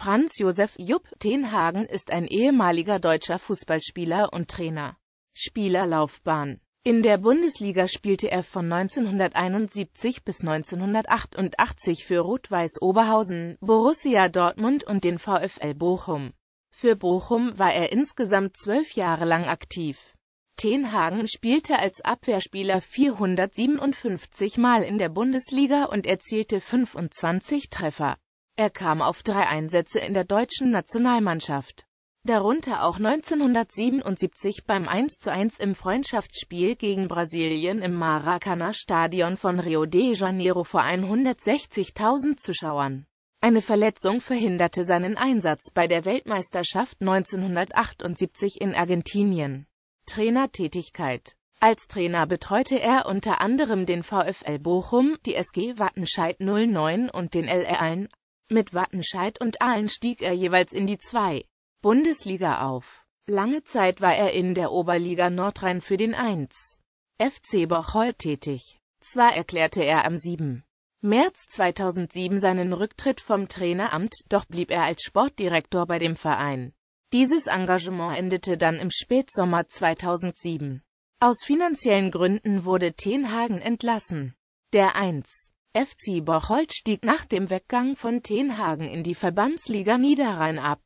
Franz Josef Jupp Tenhagen ist ein ehemaliger deutscher Fußballspieler und Trainer. Spielerlaufbahn In der Bundesliga spielte er von 1971 bis 1988 für Rot-Weiß Oberhausen, Borussia Dortmund und den VfL Bochum. Für Bochum war er insgesamt zwölf Jahre lang aktiv. Tenhagen spielte als Abwehrspieler 457 Mal in der Bundesliga und erzielte 25 Treffer. Er kam auf drei Einsätze in der deutschen Nationalmannschaft, darunter auch 1977 beim 1 zu 1 im Freundschaftsspiel gegen Brasilien im Maracanã-Stadion von Rio de Janeiro vor 160.000 Zuschauern. Eine Verletzung verhinderte seinen Einsatz bei der Weltmeisterschaft 1978 in Argentinien. Trainertätigkeit Als Trainer betreute er unter anderem den VfL Bochum, die SG Wattenscheid 09 und den LR 1 mit Wattenscheid und Aalen stieg er jeweils in die 2. Bundesliga auf. Lange Zeit war er in der Oberliga Nordrhein für den 1. FC Bocholt tätig. Zwar erklärte er am 7. März 2007 seinen Rücktritt vom Traineramt, doch blieb er als Sportdirektor bei dem Verein. Dieses Engagement endete dann im Spätsommer 2007. Aus finanziellen Gründen wurde Tenhagen entlassen. Der 1. FC Bocholt stieg nach dem Weggang von Tenhagen in die Verbandsliga Niederrhein ab.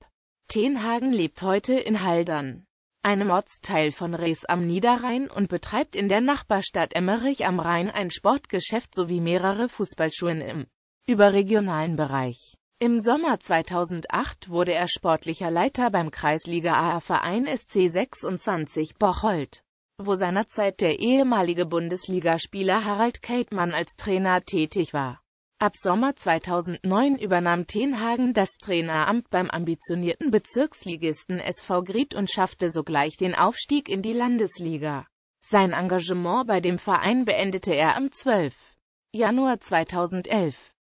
Tenhagen lebt heute in Haldern, einem Ortsteil von Rees am Niederrhein und betreibt in der Nachbarstadt Emmerich am Rhein ein Sportgeschäft sowie mehrere Fußballschulen im überregionalen Bereich. Im Sommer 2008 wurde er sportlicher Leiter beim Kreisliga A-Verein SC 26 Bocholt wo seinerzeit der ehemalige Bundesligaspieler Harald Keltmann als Trainer tätig war. Ab Sommer 2009 übernahm Tenhagen das Traineramt beim ambitionierten Bezirksligisten SV Gried und schaffte sogleich den Aufstieg in die Landesliga. Sein Engagement bei dem Verein beendete er am 12. Januar 2011.